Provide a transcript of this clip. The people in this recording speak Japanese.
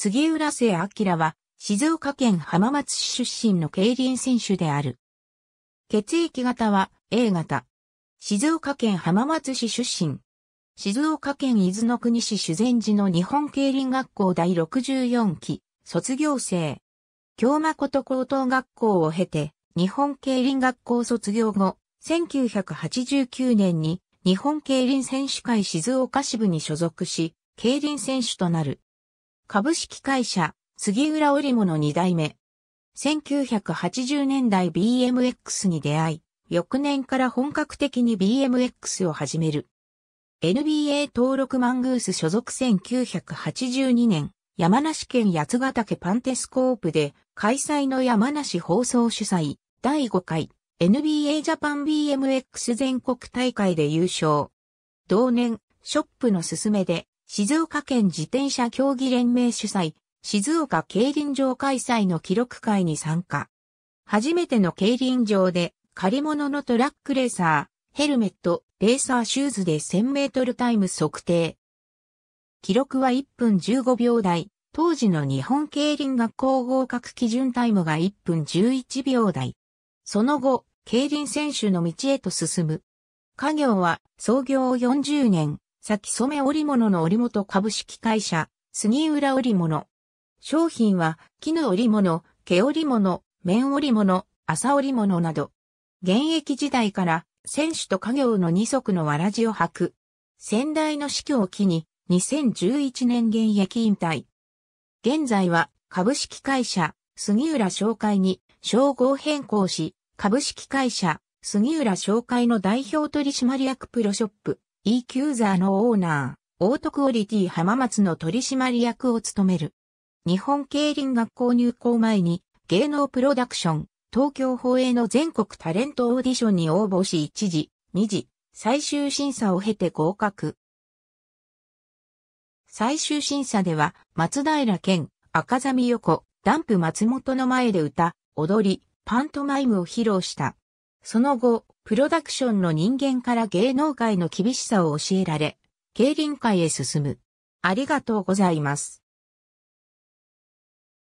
杉浦瀬明は、静岡県浜松市出身の競輪選手である。血液型は A 型。静岡県浜松市出身。静岡県伊豆の国市修善寺の日本競輪学校第64期、卒業生。京誠高等学校を経て、日本競輪学校卒業後、1989年に日本競輪選手会静岡支部に所属し、競輪選手となる。株式会社、杉浦織物二代目。1980年代 BMX に出会い、翌年から本格的に BMX を始める。NBA 登録マングース所属1982年、山梨県八ヶ岳パンテスコープで開催の山梨放送主催第5回 NBA ジャパン BMX 全国大会で優勝。同年、ショップの勧めで静岡県自転車競技連盟主催、静岡競輪場開催の記録会に参加。初めての競輪場で借り物のトラックレーサー、ヘルメット、レーサーシューズで1000メートルタイム測定。記録は1分15秒台。当時の日本競輪学校合格基準タイムが1分11秒台。その後、競輪選手の道へと進む。家業は創業40年、先染織物の織元株式会社、杉浦織物。商品は、絹織物、毛織物、綿織物、麻織物など。現役時代から、選手と家業の二足のわらじを履く。先代の死去を機に、2011年現役引退。現在は、株式会社、杉浦商会に、称号変更し、株式会社、杉浦商会の代表取締役プロショップ、e キューザーのオーナー、オートクオリティ浜松の取締役を務める。日本競輪学校入校前に芸能プロダクション、東京放映の全国タレントオーディションに応募し1時、2時、最終審査を経て合格。最終審査では、松平健、赤ザミ横、ダンプ松本の前で歌、踊り、パントマイムを披露した。その後、プロダクションの人間から芸能界の厳しさを教えられ、競輪界へ進む。ありがとうございます。